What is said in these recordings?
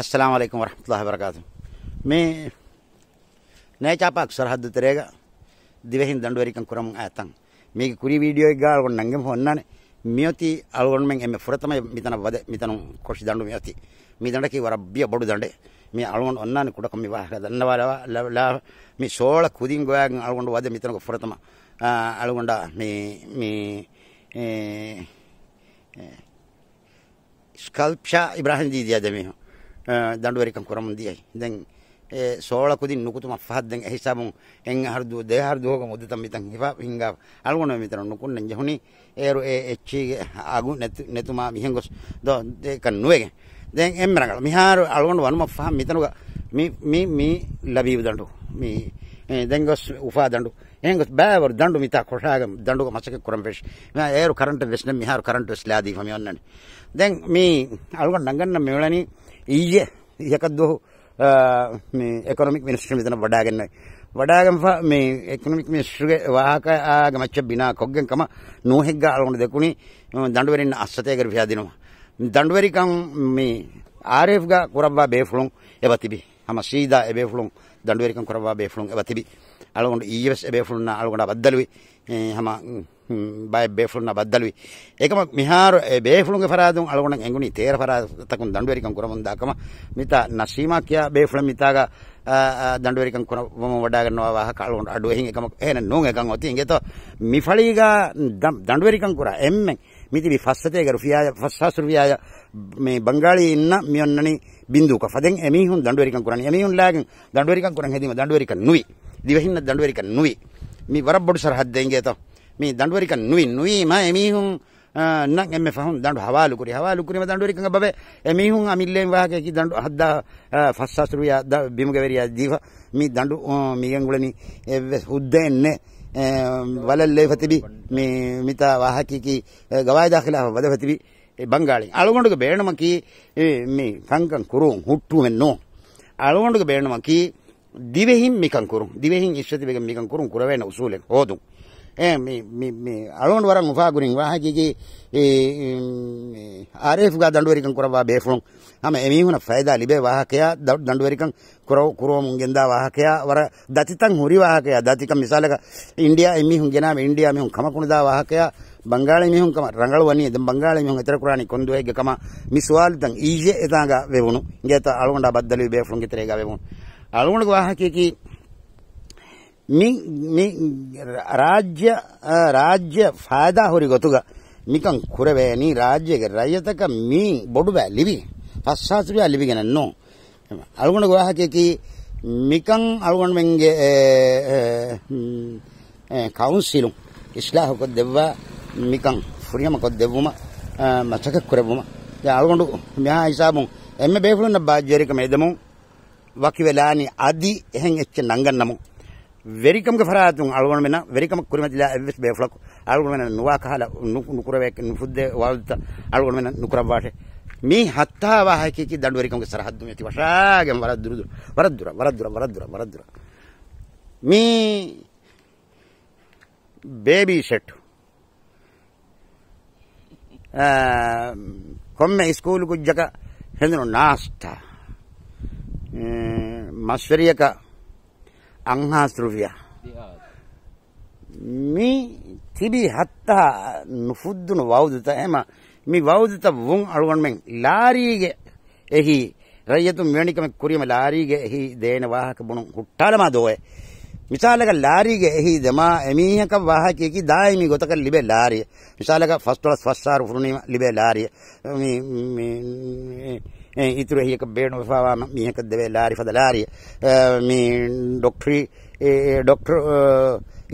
अस्सलाम वालेकुम वरहमतुल्लाहि वबरकातुहू मैं ನೇ ಚಾಪಾಕ್ ಸರಹದ್ದು ತೆರೆಗ ದಿವೆ ಹಿಂದೆ ದಂಡುವರಿ ಕಂಕುರ ಮುಂಗ ಆತಂಗ್ ಮೀಗೆ ಕುರಿ ವಿಡಿಯೋ ಈಗ ಅಳ್ಗೊಂಡು ನಂಗೆ ಹೊನ್ನಾನೆ ಮಿಯೋತಿ ಅಳ್ಗೊಂಡು ಮಂಗೆ ಎಮ್ಮೆ ಫುರತಮ ಮಿತನ ವದೆ ಮಿತನ ಕೊಶಿ ದಂಡು ಮಿಯೋತಿ ಮೀ ದಂಡಕ್ಕೆ ರಬ್ಬಿಯ ಬಡು ದಂಡೆ ಮೀ ಅಳ್ಗೊಂಡು ಒನ್ನಾನೆ ಕೂಡ ಕಮ್ಮಿ ವಾಹಕ ದನ್ನವಾರ ಮೀ ಸೋಳ ಕುದಿಂಗೋಯಾಗ ಅಳ್ಗೊಂಡು ವದೆ ಮಿತನ ಫುರತಮ ಅಳ್ಗೊಂಡ ಮೀ ಮೀ ස්කල්ප්ෂා ඉබ්‍රහන් දීදිය දෙමහ දඩුවරිකම් කොරම දියයි දැන් ඒ සෝලකුදින් නුකුතුම පහත්දෙන් හිසාමුන් එන් හරදු දෙහරදුවක මුදතම් මිතන් හිපා හිංගා අල්ගුණ මිතර නුකුන්න ජහුනි ඒරු ඒ එච්චීගේ ආගු නැතුමා මිහංගොස් දෝ දෙක නුවේගේ දැන් එම්මරගල මිහාරු අල්ගොන්න වනුම පහ මිතනුග මි මි ලැබීව දඬු මි දැන් ගොස් උපා දඬු ಹೆಂಗೆ ಬೇವರು ದಂಡು ಮಿತ ಕೊಶಾಗ ದಂಡುಗ ಮಸಕ್ಕೆ ಕುರಂಪೇಶ್ ಏರು ಕರೆಂಟ್ ವೆಸ್ನ ಮಿಹಾರು ಕರೆಂಟ್ ವೆಸ್ಲೆ ಆದಿ ಮಿ ಒನ್ನಣಿ ದೆನ್ ಮೀ ಅಳ್ಗೊಂಡು ನಂಗನ್ನ ಮೇಳನಿ ಈಜೆ ಯಕದ್ದು ಮೀ ಎಕನಾಮಿಕ್ ಮಿನಿಸ್ಟ್ರಿ ಮಿದನ ಬಡಾಗನ್ನ ಬಡಾಗಂಫ ಮೀ ಎಕನಾಮಿಕ್ ಮಿನಿಸ್ಟ್ರಿಗೆ ವಾಹಕ ಆಗ ಮಚ್ಚ ಬಿನಾ ಕೊಗ್ಗಂ ಕಮ ನೂಹೆಗ್ಗ ಅಳ್ಗೊಂಡು ದೆಕುಣಿ ದಂಡುವೆರಿನ ಅಸ್ಸತೇಗರ ವ್ಯಾದಿನವ ದಂಡುವೆರಿ ಕಂ ಮೀ ಆರ್ಎಫ್ಗ ಕುರಬ್ಬ ಬೇಫುಳುಂ ಎವತಿಬಿ ಹಮ ಸೀದಾ ಎಬೇಫುಳುಂ ದಂಡುವೆರಿಕಂ ಕುರಬ್ಬ ಬೇಫುಳುಂ ಎವತಿಬಿ අලුಗೊಂಡು ಈ ವರ್ಷ ಬೇಫುಲ್ನ ಅಳಗೊಂಡ ಬದ್ದಲ್ವಿ ಹಮ ಬಾಯ್ ಬೇಫುಲ್ನ ಬದ್ದಲ್ವಿ ಏಕಮ ಮಿಹಾರು ಬೇಫುಳುಂಗೆ ಫರಾದು ಅಳಗೊಂಡ ಎಂಗುನಿ ತೇರ ಫರಾದ ತಕುನ್ ದಂಡವೇರಿಕಂ ಕುರಮುಂದ ಅಕಮ ಮಿತ ನಸೀಮಾ ಕ್ಯಾ ಬೇಫುಳ ಮಿತಾಗ ದಂಡವೇರಿಕಂ ಕುರಮ ವಡಾಗನ್ನವ ವಾಹ ಕಾಳಗೊಂಡು ಅಡು ಹಿಂಗೆ ಕಮ ಏನ ನೂಂಗೆ ಕಂಗ್ ಹೊತ್ತಿ ಹಿಂಗೆ ತೋ ಮಿಫಳಿಗ ದಂಡವೇರಿಕಂ ಕುರ ಎಮ್ಮೆ ಮಿತಿ ಬಿ ಫಸ್ಸತೆಗ ರುಫಿಯಾಯ ಫಸ್ಸಾಸ್ ರುಫಿಯಾಯ මේ බංගාලි ඉන්න මියන්නනේ බින්දුවක. ෆදෙන් එමිහුන් දඬුවරිකම් කරන්නේ. එමිහුන් ලාගෙන් දඬුවරිකම් කරන් හැදීම දඬුවරිකම් නුයි. දිවහින්න දඬුවරික නුයි මේ වරබ්බොඩු සරහත් දෙන්ගේ තෝ මේ දඬුවරික නුයි නුයිම එමිහුන් නක් එමෙ ෆහුන් දඬු හවාලු කුරි හවාලු කුරිම දඬුවරික බබ එමිහුන් අමිල්ලෙන් වාගේ කි දඬු හද්දා ෆස්සසුරියා බිමුගවරියා දීව මේ දඬු මියන් ගුලනි හුද්දෙන්නේ වලල්ලේ ෆතිබි මේ මිතා වාහකිකි ගවායි දාඛලා වද ෆතිබි බංගාලින් අලුගොඬක බේණමකි මේ කංකං කුරුන් හුට්ටු වෙන්නෝ අලුගොඬක බේණමකි දිවෙහින් මිකන් කුරුම් දිවෙහින් ඉස්සති බෙග මිකන් කුරුම් කුරවේන උසූලෙන් හෝදුම් ඒ මේ මේ මේ අලොන් වරන් උපා ගුරින් වාහජිගේ ඒ ආරේෆ් ගා දඬුවරිකන් කරවා බේෆුන් හැම එමිහුන ෆයිදා ලිබේ වාහකයා දඬුවරිකන් කරව කරව මුංගෙන් දා වාහකයා වර දතිතන් හුරි වාහකයා දතික මිසාලක ඉන්දියා එමිහුන් ගෙනාම ඉන්දියා මෙහුන් කමකුණ දා වාහකයා ಬಂಗಾಳಿ ಮೇಹುಂ ಕಮ ರಂಗಳು ವನಿ ದಂ ಬಂಗಾಳಿ ಮೇಹುಂ ಎತರ ಕುರಾನಿ ಕೊಂದು ಹೇಗೆ ಕಮ ಮಿಸ್ವಾಲ್ ದಂಗ್ ಈಜೆ ಎತಾಗ ವೆವುನು ಇಂಗೆ ಅಳಗೊಂಡ ಬದ್ದಲಿ ಬೇಫುಂಗೆ ತೆರೆಗ ವೆವುನು ಅಳವಣಗ ವಾಹಕಕ್ಕೆ ರಾಜ್ಯ ರಾಜ್ಯ ಫಾಯ್ದಾ ಹೊರಿ ಗೊತ್ತುಗ ನಿಕಂ ಕುರವೆ ನೀ ರಾಜ್ಯಗೆ ರೈತಕ ಮೀ ಬೊಡುವೆ ಲಿವಿ ಪಶ್ಚಾತ್ರಿ ಅಲ್ಲಿವಿಗೆ ನನ್ನು ಅಳವಣಗ ವಾಹಕಕ್ಕೆ මිකං අලුවන්මෙන්ගේ කවුන්සිලුම් ඉස්ලාහකොත් දෙව්වා මිකං ෆුරියමකොත් දෙව්වුම මසක කරබුම අලුගොඩු මෙහා හිසාබුන් එම බේපුලන්න බාජ්‍යරික මේදමුම් වකිවෙලානි අදි එහෙන් එච්ච නංගන්නමු වෙරිකම්ග ෆරාතුන් අලුවන මෙන වෙරිකම කුරිමතිලා එවිස් බේෆලක් අලුවන මෙන නුවා කහල නුකුරවේක නුෆුද්ද වාල්ත අලුවන මෙන නුකරම් වාෂේ මේ හත්තා වාහකේ දඬු වෙරිකම්ග සරහද්දු මෙති වශාගම් වරද්දුරු වරද්දුර වරද්දුර වරද්දුර වරද්දුර මේ බේබී ෂෙට් කොම්ම ස්කූල් කුජ්ජක හෙඳුනු නාස්තා මස්වරියක අංහා ස්ෘවිය මි තිබි හත්තා නුෆුද්දුන වෞදුත එම මි වෞදුත වුන් අළුවන්මෙන් ලාරීගේ එහි රයතු මෙණිකම කුරියම ලාරීගේ එහි දේන වාහක බුණු හුට්ටාලම දෝය මිසාලක ලාරීගේ එහි දමා එමීහක වාහකයකි දායමි ගොතක ලිබේ ලාරිය මිසාලක ෆස්ටලස් ෆස්සාරු ෆුරුණීම ලිබේ ලාරිය මේ ඉතුරු හියක බේණු ෆාවා මීහක දෙවේ ලාරි ෆදලාරි මේ ඩොක්ටරි ඩොක්ටර්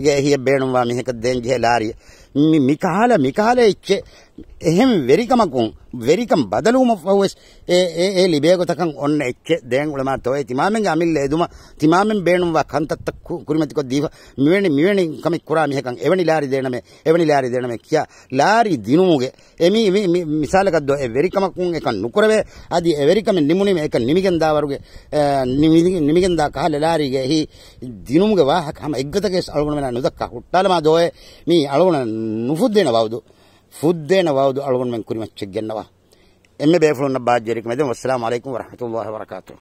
ගෑහිය බේනුවා මිහක දෙන්ජේ ලාරිය මිකාල මිකාල ඉච්චේ එහෙම වෙරිකමකුන් වෙරිකම් බදලුම ෆවස් ඒ ඒ ඒ ලිබේගතකන් ඔන්න එච්චේ දැන් උලමා තෝයි තිමාමෙන් අමිල්ල එදුම තිමාමෙන් බේනුවා කන්තත්ත කුරිමතිකො දීව මිවෙනි මිවෙනි කමි කුරා මිහකන් එවනි ලාරි දෙන මේ එවනි ලාරි දෙන මේ කියා ලාරි දිනුගේ එමි මිසාලකක් දෝ ඒ වෙරිකමකුන් එක නුකරවේ আদি ඒ වෙරිකම නිමුනි මේක නිමිගෙන් දාවරුගේ නිමිගෙන් දා කහල ලාරිගේ හි ದಿನುಮ್ಗೆ ವಾಹಕ ಹಮ ಎಗ್ಗತಗೆ ಅಳುಗುಣ ಮೇಲೆ ನುದಕ್ಕ ಹುಟ್ಟಾಲ ಮಾ ದೋಯೆ ಮೀ ಅಳುಗುಣ ನುಫುದ್ದೇನ ವಾವುದು ಫುದ್ದೇನ ವಾವುದು ಅಳುಗುಣ ಮೇಲೆ ಕುರಿಮಚ್ಚೆಗ್ಗೆನ್ನವ ಎಮ್ಮೆ ಬೇಫುಳುನ್ನ ಬಾಜ್ಯರಿಕೆ ಮೇಲೆ ಅಸ್ಸಲಾಂ ವರಹಮತುಲ್ಲಾಹ ವರಕಾತು